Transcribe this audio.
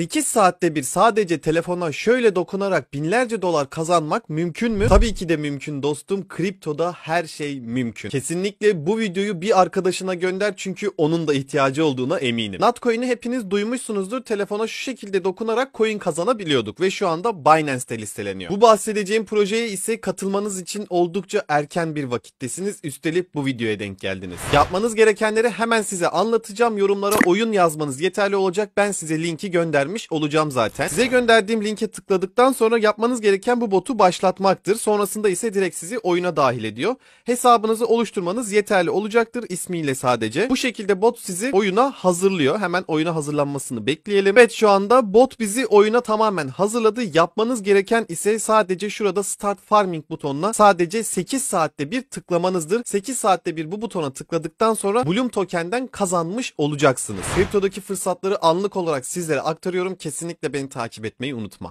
8 saatte bir sadece telefona şöyle dokunarak binlerce dolar kazanmak mümkün mü? Tabii ki de mümkün dostum. Kriptoda her şey mümkün. Kesinlikle bu videoyu bir arkadaşına gönder çünkü onun da ihtiyacı olduğuna eminim. Natcoin'i hepiniz duymuşsunuzdur. Telefona şu şekilde dokunarak coin kazanabiliyorduk ve şu anda Binance'te listeleniyor. Bu bahsedeceğim projeye ise katılmanız için oldukça erken bir vakittesiniz. Üstelik bu videoya denk geldiniz. Yapmanız gerekenleri hemen size anlatacağım. Yorumlara oyun yazmanız yeterli olacak. Ben size linki göndermeyeceğim göndermiş olacağım zaten. Size gönderdiğim linke tıkladıktan sonra yapmanız gereken bu botu başlatmaktır. Sonrasında ise direkt sizi oyuna dahil ediyor. Hesabınızı oluşturmanız yeterli olacaktır ismiyle sadece. Bu şekilde bot sizi oyuna hazırlıyor. Hemen oyuna hazırlanmasını bekleyelim. Evet şu anda bot bizi oyuna tamamen hazırladı. Yapmanız gereken ise sadece şurada start farming butonuna sadece 8 saatte bir tıklamanızdır. 8 saatte bir bu butona tıkladıktan sonra Bloom tokenden kazanmış olacaksınız. Kriptodaki fırsatları anlık olarak sizlere aktarıyorum aktarıyorum. Kesinlikle beni takip etmeyi unutma.